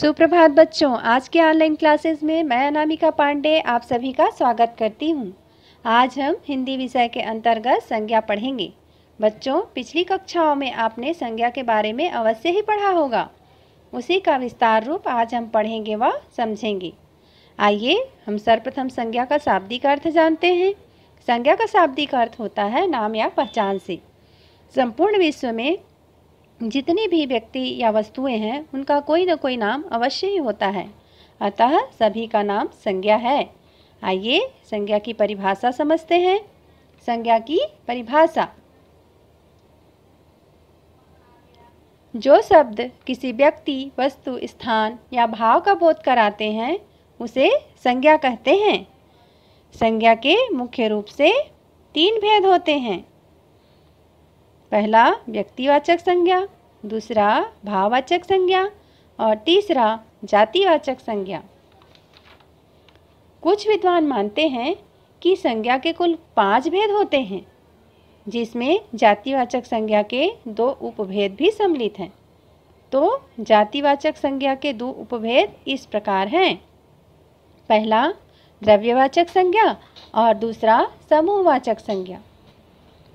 सुप्रभात बच्चों आज के ऑनलाइन क्लासेस में मैं अनामिका पांडे आप सभी का स्वागत करती हूँ आज हम हिंदी विषय के अंतर्गत संज्ञा पढ़ेंगे बच्चों पिछली कक्षाओं में आपने संज्ञा के बारे में अवश्य ही पढ़ा होगा उसी का विस्तार रूप आज हम पढ़ेंगे व समझेंगे आइए हम सर्वप्रथम संज्ञा का शाब्दिक अर्थ जानते हैं संज्ञा का शाब्दिक अर्थ होता है नाम या पहचान से संपूर्ण विश्व में जितनी भी व्यक्ति या वस्तुएं हैं उनका कोई ना कोई नाम अवश्य ही होता है अतः सभी का नाम संज्ञा है आइए संज्ञा की परिभाषा समझते हैं संज्ञा की परिभाषा जो शब्द किसी व्यक्ति वस्तु स्थान या भाव का बोध कराते हैं उसे संज्ञा कहते हैं संज्ञा के मुख्य रूप से तीन भेद होते हैं पहला व्यक्तिवाचक संज्ञा दूसरा भाववाचक संज्ञा और तीसरा जातिवाचक संज्ञा कुछ विद्वान मानते हैं कि संज्ञा के कुल पांच भेद होते हैं जिसमें जातिवाचक संज्ञा के दो उपभेद भी सम्मिलित हैं तो जातिवाचक संज्ञा के दो उपभेद इस प्रकार हैं पहला द्रव्यवाचक संज्ञा और दूसरा समूहवाचक संज्ञा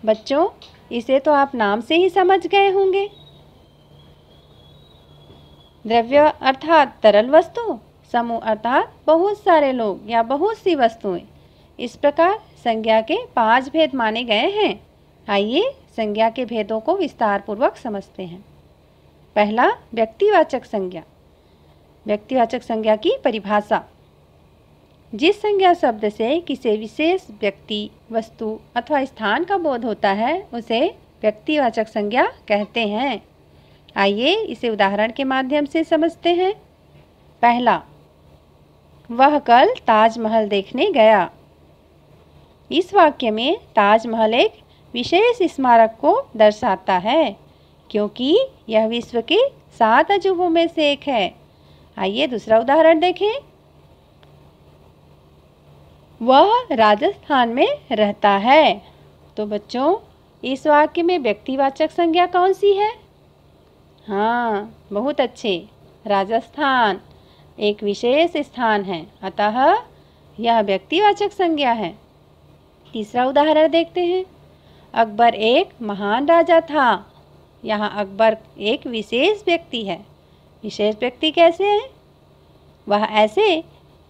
बच्चों इसे तो आप नाम से ही समझ गए होंगे द्रव्य अर्थात तरल वस्तु समूह अर्थात बहुत सारे लोग या बहुत सी वस्तुएं इस प्रकार संज्ञा के पांच भेद माने गए हैं आइए संज्ञा के भेदों को विस्तार पूर्वक समझते हैं पहला व्यक्तिवाचक संज्ञा व्यक्तिवाचक संज्ञा की परिभाषा जिस संज्ञा शब्द से किसी विशेष व्यक्ति वस्तु अथवा स्थान का बोध होता है उसे व्यक्तिवाचक संज्ञा कहते हैं आइए इसे उदाहरण के माध्यम से समझते हैं पहला वह कल ताजमहल देखने गया इस वाक्य में ताजमहल एक विशेष स्मारक को दर्शाता है क्योंकि यह विश्व के सात अजूबों में से एक है आइए दूसरा उदाहरण देखें वह राजस्थान में रहता है तो बच्चों इस वाक्य में व्यक्तिवाचक संज्ञा कौन सी है हाँ बहुत अच्छे राजस्थान एक विशेष स्थान है अतः यह व्यक्तिवाचक संज्ञा है तीसरा उदाहरण देखते हैं अकबर एक महान राजा था यहाँ अकबर एक विशेष व्यक्ति है विशेष व्यक्ति कैसे हैं वह ऐसे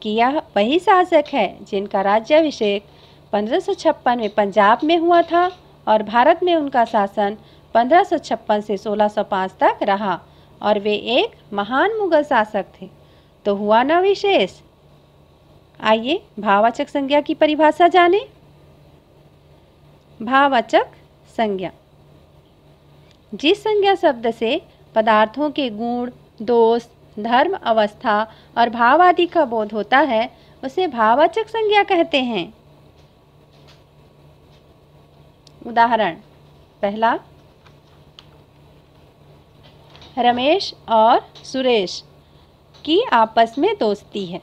किया वही शासक है जिनका राज्याभिषेक पंद्रह में पंजाब में हुआ था और भारत में उनका शासन पंद्रह से 1605 तक रहा और वे एक महान मुगल शासक थे तो हुआ ना विशेष आइए भावाचक संज्ञा की परिभाषा जानें भावाचक संज्ञा जिस संज्ञा शब्द से पदार्थों के गुण दोष धर्म अवस्था और भाव आदि का बोध होता है उसे भाववाचक संज्ञा कहते हैं उदाहरण पहला रमेश और सुरेश की आपस में दोस्ती है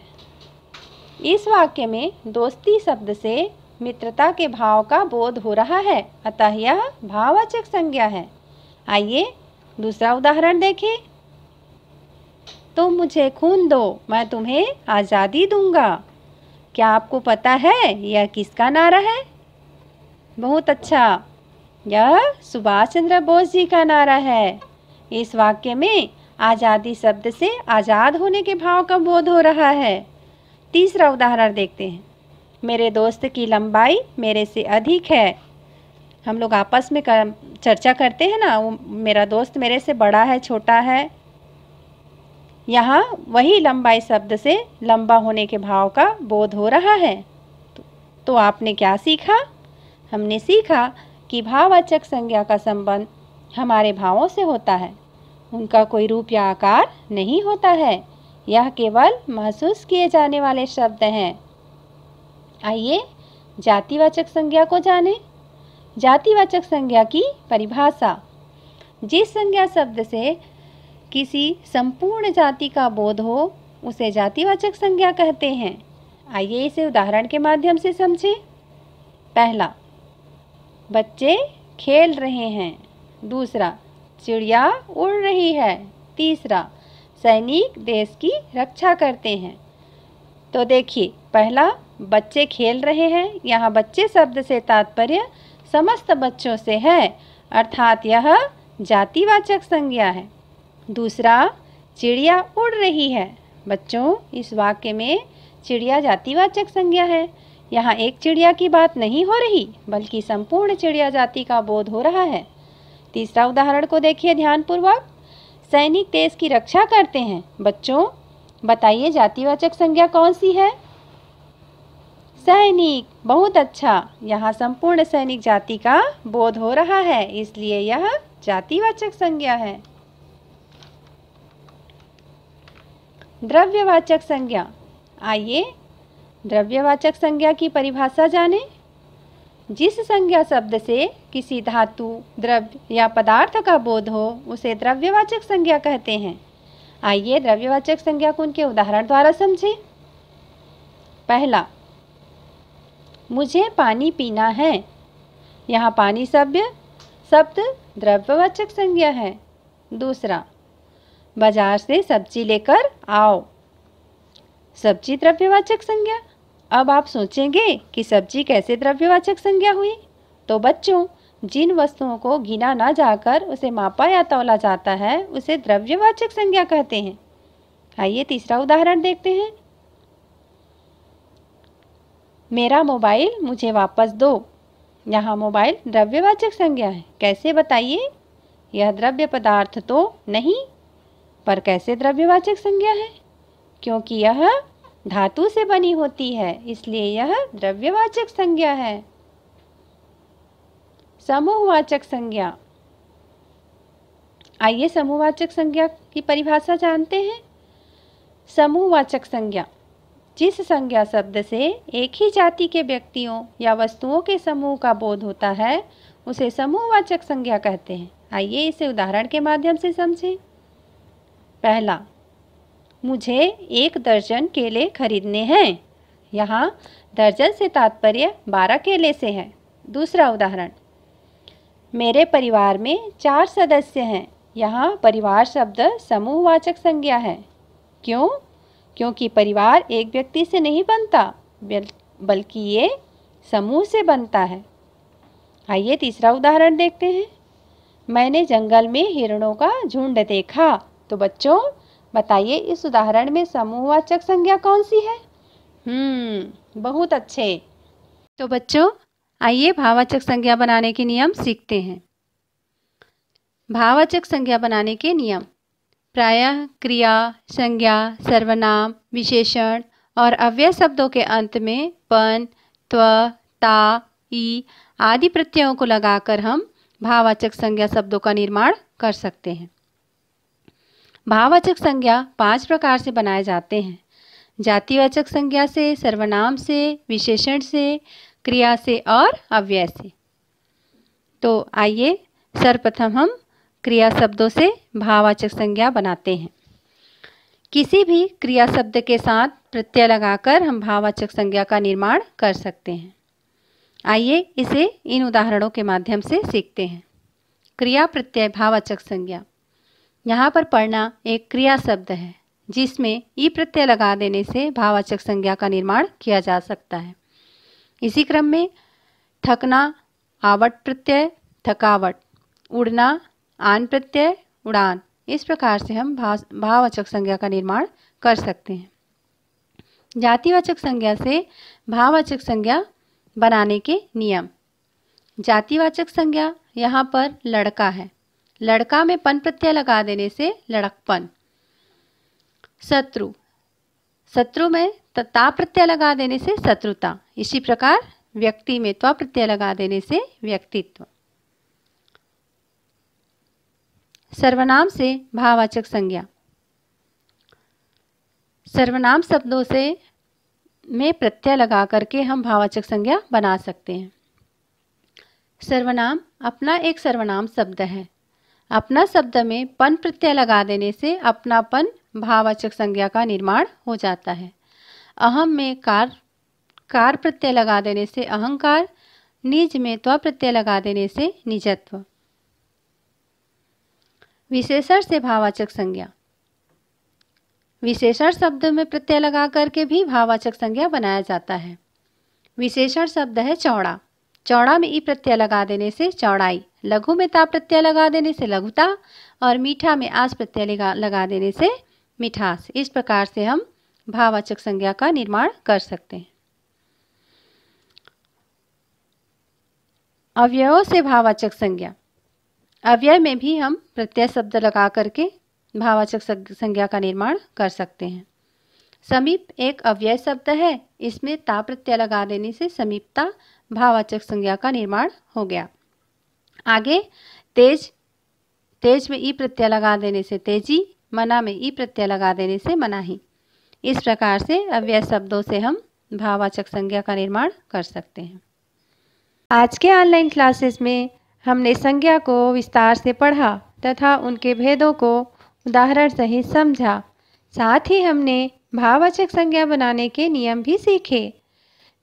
इस वाक्य में दोस्ती शब्द से मित्रता के भाव का बोध हो रहा है अतः यह भावाचक संज्ञा है आइए दूसरा उदाहरण देखें तुम तो मुझे खून दो मैं तुम्हें आज़ादी दूंगा क्या आपको पता है यह किसका नारा है बहुत अच्छा यह सुभाष चंद्र बोस जी का नारा है इस वाक्य में आज़ादी शब्द से आज़ाद होने के भाव का बोध हो रहा है तीसरा उदाहरण देखते हैं मेरे दोस्त की लंबाई मेरे से अधिक है हम लोग आपस में कर, चर्चा करते हैं ना वो मेरा दोस्त मेरे से बड़ा है छोटा है यहाँ वही लंबाई शब्द से लंबा होने के भाव का बोध हो रहा है तो, तो आपने क्या सीखा हमने सीखा कि भाववाचक संज्ञा का संबंध हमारे भावों से होता है उनका कोई रूप या आकार नहीं होता है यह केवल महसूस किए जाने वाले शब्द हैं आइए जातिवाचक संज्ञा को जानें जातिवाचक संज्ञा की परिभाषा जिस संज्ञा शब्द से किसी संपूर्ण जाति का बोध हो उसे जातिवाचक संज्ञा कहते हैं आइए इसे उदाहरण के माध्यम से समझें पहला बच्चे खेल रहे हैं दूसरा चिड़िया उड़ रही है तीसरा सैनिक देश की रक्षा करते हैं तो देखिए पहला बच्चे खेल रहे हैं यहाँ बच्चे शब्द से तात्पर्य समस्त बच्चों से है अर्थात यह जातिवाचक संज्ञा है दूसरा चिड़िया उड़ रही है बच्चों इस वाक्य में चिड़िया जातिवाचक संज्ञा है यहाँ एक चिड़िया की बात नहीं हो रही बल्कि संपूर्ण चिड़िया जाति का बोध हो रहा है तीसरा उदाहरण को देखिए ध्यानपूर्वक सैनिक देश की रक्षा करते हैं बच्चों बताइए जातिवाचक संज्ञा कौन सी है सैनिक बहुत अच्छा यहाँ संपूर्ण सैनिक जाति का बोध हो रहा है इसलिए यह जातिवाचक संज्ञा है द्रव्यवाचक संज्ञा आइए द्रव्यवाचक संज्ञा की परिभाषा जानें जिस संज्ञा शब्द से किसी धातु द्रव्य या पदार्थ का बोध हो उसे द्रव्यवाचक संज्ञा कहते हैं आइए द्रव्यवाचक संज्ञा को उनके उदाहरण द्वारा समझें पहला मुझे पानी पीना है यहाँ पानी शब्द शब्द द्रव्यवाचक संज्ञा है दूसरा बाजार से सब्जी लेकर आओ सब्जी द्रव्यवाचक संज्ञा अब आप सोचेंगे कि सब्जी कैसे द्रव्यवाचक संज्ञा हुई तो बच्चों जिन वस्तुओं को गिना ना जाकर उसे मापा या तोला जाता है उसे द्रव्यवाचक संज्ञा कहते हैं आइए तीसरा उदाहरण देखते हैं मेरा मोबाइल मुझे वापस दो यहाँ मोबाइल द्रव्यवाचक संज्ञा है कैसे बताइए यह द्रव्य पदार्थ तो नहीं पर कैसे द्रव्यवाचक संज्ञा है क्योंकि यह धातु से बनी होती है इसलिए यह द्रव्यवाचक संज्ञा है समूहवाचक संज्ञा आइए समूहवाचक संज्ञा की परिभाषा जानते हैं समूहवाचक संज्ञा जिस संज्ञा शब्द से एक ही जाति के व्यक्तियों या वस्तुओं के समूह का बोध होता है उसे समूहवाचक संज्ञा कहते हैं आइए इसे उदाहरण के माध्यम से समझें पहला मुझे एक दर्जन केले खरीदने हैं यहाँ दर्जन से तात्पर्य बारह केले से है दूसरा उदाहरण मेरे परिवार में चार सदस्य हैं यहाँ परिवार शब्द समूहवाचक संज्ञा है क्यों क्योंकि परिवार एक व्यक्ति से नहीं बनता बल्कि ये समूह से बनता है आइए तीसरा उदाहरण देखते हैं मैंने जंगल में हिरणों का झुंड देखा तो बच्चों बताइए इस उदाहरण में समूहवाचक संज्ञा कौन सी है हम्म बहुत अच्छे तो बच्चों आइए भाववाचक संज्ञा बनाने के नियम सीखते हैं भाववाचक संज्ञा बनाने के नियम प्रायः क्रिया संज्ञा सर्वनाम विशेषण और अव्यय शब्दों के अंत में पन त्व ता ई आदि प्रत्ययों को लगाकर हम भाववाचक संज्ञा शब्दों का निर्माण कर सकते हैं भाववाचक संज्ञा पांच प्रकार से बनाए जाते हैं जातिवाचक संज्ञा से सर्वनाम से विशेषण से क्रिया से और अव्यय से तो आइए सर्वप्रथम हम क्रिया शब्दों से भाववाचक संज्ञा बनाते हैं किसी भी क्रिया शब्द के साथ प्रत्यय लगाकर हम भाववाचक संज्ञा का निर्माण कर सकते हैं आइए इसे इन उदाहरणों के माध्यम से सीखते हैं क्रिया प्रत्यय भाववाचक संज्ञा यहाँ पर पढ़ना एक क्रिया शब्द है जिसमें ई प्रत्यय लगा देने से भावाचक संज्ञा का निर्माण किया जा सकता है इसी क्रम में थकना आवट प्रत्यय थकावट उड़ना आन प्रत्यय उड़ान इस प्रकार से हम भाव भाववाचक संज्ञा का निर्माण कर सकते हैं जातिवाचक संज्ञा से भाववाचक संज्ञा बनाने के नियम जातिवाचक संज्ञा यहाँ पर लड़का है लड़का में पन प्रत्यय लगा देने से लड़कपन शत्रु शत्रु में ता प्रत्यय लगा देने से शत्रुता इसी प्रकार व्यक्ति में त्व प्रत्यय लगा देने से व्यक्तित्व सर्वनाम से भाववाचक संज्ञा सर्वनाम शब्दों से में प्रत्यय लगा करके हम भाववाचक संज्ञा बना सकते हैं सर्वनाम अपना एक सर्वनाम शब्द है अपना शब्द में पन प्रत्यय लगा देने से अपनापन भाववाचक संज्ञा का निर्माण हो जाता है अहम में कार कार प्रत्यय लगा देने से अहंकार निज में त्व प्रत्यय लगा देने से निजत्व विशेषण से भाववाचक संज्ञा विशेषण शब्द में प्रत्यय लगा करके भी भाववाचक संज्ञा बनाया जाता है विशेषण शब्द है चौड़ा चौड़ा में ई प्रत्यय लगा देने से चौड़ाई लघु में ताप प्रत्यय लगा देने से लघुता और मीठा में आस प्रत्यय लगा देने से मिठास इस प्रकार से हम भाववाचक संज्ञा का निर्माण कर सकते हैं अव्ययों से भाववाचक संज्ञा अव्यय में भी हम प्रत्यय शब्द लगा करके भाववाचक संज्ञा का निर्माण कर सकते हैं समीप एक अव्यय शब्द है इसमें ता प्रत्यय लगा देने से समीपता भाववाचक संज्ञा का निर्माण हो गया आगे तेज तेज में ई प्रत्यय लगा देने से तेजी मना में ई प्रत्यय लगा देने से मनाही इस प्रकार से अव्यय शब्दों से हम भाववाचक संज्ञा का निर्माण कर सकते हैं आज के ऑनलाइन क्लासेस में हमने संज्ञा को विस्तार से पढ़ा तथा उनके भेदों को उदाहरण सहित समझा साथ ही हमने भाववाचक संज्ञा बनाने के नियम भी सीखे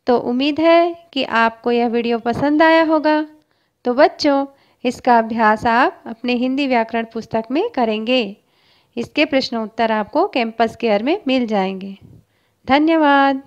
तो उम्मीद है कि आपको यह वीडियो पसंद आया होगा तो बच्चों इसका अभ्यास आप अपने हिंदी व्याकरण पुस्तक में करेंगे इसके प्रश्नोत्तर आपको कैंपस केयर में मिल जाएंगे धन्यवाद